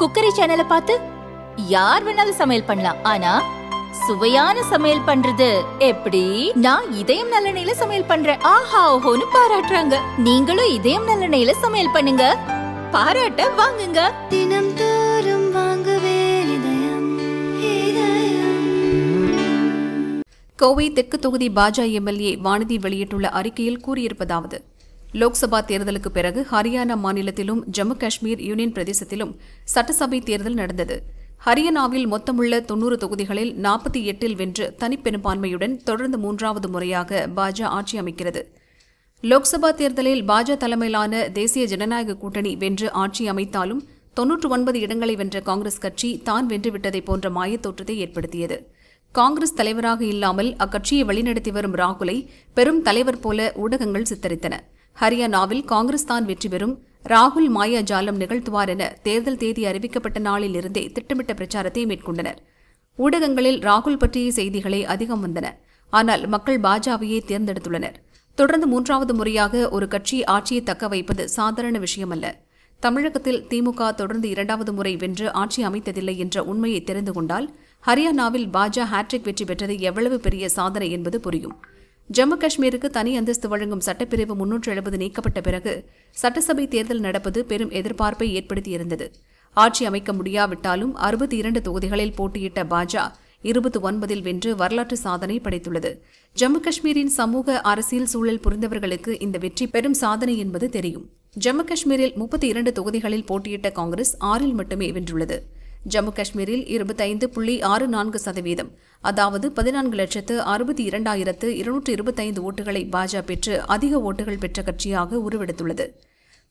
cookery சேனல பார்த்து யார் வேணாலும் சமையல் பண்ணலாம் ஆனா சுவையான சமையல் பண்றது எப்படி நான் இதயம் நல்லெண்ணெயில சமையல் பண்றேன் ஆஹா ஓஹோன்னு பாராட்டுறாங்க நீங்களும் இதயம் நல்லெண்ணெயில சமையல் பண்ணுங்க பாராட்ட வாங்குங்க தினம் தோறும் கோவை தெற்கு தொகுதி பாஜக எம்எல்ஏ வானதி வெளியிட்டுள்ள அறிக்கையில் கூறியிருப்பதாவது லோக்சபா தேர்தலுக்கு பிறகு ஹரியானா மாநிலத்திலும் ஜம்மு காஷ்மீர் யூனியன் பிரதேசத்திலும் சட்டசபை தேர்தல் நடந்தது ஹரியானாவில் மொத்தமுள்ள தொன்னூறு தொகுதிகளில் நாற்பத்தி எட்டில் வென்று தனிப்பெரும்பான்மையுடன் தொடர்ந்து மூன்றாவது முறையாக பாஜ ஆட்சி அமைக்கிறது லோக்சபா தேர்தலில் பாஜ தலைமையிலான தேசிய ஜனநாயக கூட்டணி வென்று ஆட்சி அமைத்தாலும் தொன்னூற்று ஒன்பது இடங்களை வென்ற காங்கிரஸ் கட்சி தான் வென்றுவிட்டதை போன்ற மாயத்தோற்றத்தை ஏற்படுத்தியது காங்கிரஸ் தலைவராக இல்லாமல் அக்கட்சியை வழிநடத்தி வரும் ராகுலை பெரும் தலைவர் போல ஊடகங்கள் சித்தரித்தன ஹரியானாவில் காங்கிரஸ் தான் வெற்றி பெறும் ராகுல் மாயா ஜாலம் நிகழ்த்துவார் என தேர்தல் தேதி அறிவிக்கப்பட்ட நாளில் இருந்தே திட்டமிட்ட பிரச்சாரத்தை மேற்கொண்டனர் ஊடகங்களில் ராகுல் பற்றிய செய்திகளே அதிகம் வந்தன ஆனால் மக்கள் பாஜாவையே தேர்ந்தெடுத்துள்ளனர் தொடர்ந்து மூன்றாவது முறையாக ஒரு கட்சி ஆட்சியை தக்க வைப்பது சாதாரண விஷயமல்ல தமிழகத்தில் திமுக தொடர்ந்து இரண்டாவது முறை வென்று ஆட்சி அமைத்ததில்லை என்ற உண்மையை தெரிந்து கொண்டால் ஹரியானாவில் பாஜா ஹாட்ரிக் வெற்றி பெற்றது எவ்வளவு பெரிய சாதனை என்பது புரியும் ஜம்மு காஷ்மீருக்கு தனி அந்தஸ்து வழங்கும் சட்டப்பிரிவு முன்னூற்று எழுபது நீக்கப்பட்ட பிறகு சட்டசபை தேர்தல் நடப்பது பெரும் எதிர்பார்ப்பை ஏற்படுத்தியிருந்தது ஆட்சி அமைக்க முடியாவிட்டாலும் அறுபத்தி இரண்டு தொகுதிகளில் போட்டியிட்ட பாஜா இருபத்தி ஒன்பதில் வென்று வரலாற்று சாதனை படைத்துள்ளது ஜம்மு காஷ்மீரின் சமூக அரசியல் சூழல் புரிந்தவர்களுக்கு இந்த வெற்றி பெரும் சாதனை என்பது தெரியும் ஜம்மு காஷ்மீரில் முப்பத்தி இரண்டு தொகுதிகளில் போட்டியிட்ட காங்கிரஸ் ஆறில் மட்டுமே வென்றுள்ளது ஜம்மு காஷ்மீரில் இருபத்தைந்து புள்ளி ஆறு நான்கு சதவீதம் அதாவது பதினான்கு லட்சத்து அறுபத்தி இரண்டாயிரத்து இருநூற்று இருபத்தைந்து ஓட்டுகளை பாஜக பெற்று அதிக ஓட்டுகள் பெற்ற கட்சியாக உருவெடுத்துள்ளது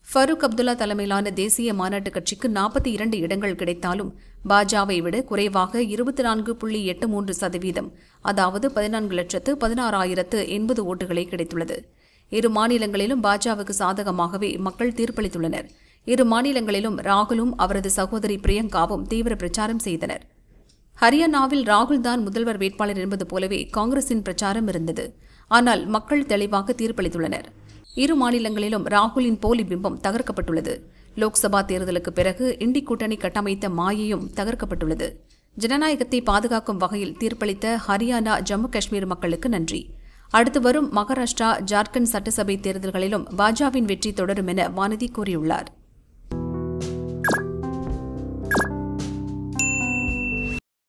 ஃபருக் அப்துல்லா தலைமையிலான தேசிய மாநாட்டு கட்சிக்கு நாற்பத்தி இரண்டு இடங்கள் கிடைத்தாலும் பாஜாவை விட குறைவாக இருபத்தி நான்கு புள்ளி எட்டு மூன்று சதவீதம் அதாவது பதினான்கு லட்சத்து பதினாறாயிரத்து எண்பது ஓட்டுகளை கிடைத்துள்ளது இரு மாநிலங்களிலும் பாஜாவுக்கு சாதகமாகவே மக்கள் தீர்ப்பளித்துள்ளனர் இரு மாநிலங்களிலும் ராகுலும் அவரது சகோதரி பிரியங்காவும் தீவிர பிரச்சாரம் செய்தனர் ஹரியானாவில் ராகுல்தான் முதல்வர் வேட்பாளர் என்பது போலவே காங்கிரசின் பிரச்சாரம் இருந்தது ஆனால் மக்கள் தெளிவாக தீர்ப்பளித்துள்ளனர் இரு மாநிலங்களிலும் ராகுலின் போலி பிம்பம் தகர்க்கப்பட்டுள்ளது லோக்சபா தேர்தலுக்கு பிறகு இண்டி கூட்டணி கட்டமைத்த மாயையும் தகர்க்கப்பட்டுள்ளது ஜனநாயகத்தை பாதுகாக்கும் வகையில் தீர்ப்பளித்த ஹரியானா ஜம்மு காஷ்மீர் மக்களுக்கு நன்றி அடுத்து வரும் மகாராஷ்டிரா ஜார்க்கண்ட் சட்டசபை தேர்தல்களிலும் பாஜாவின் வெற்றி தொடரும் என வானதி கூறியுள்ளார்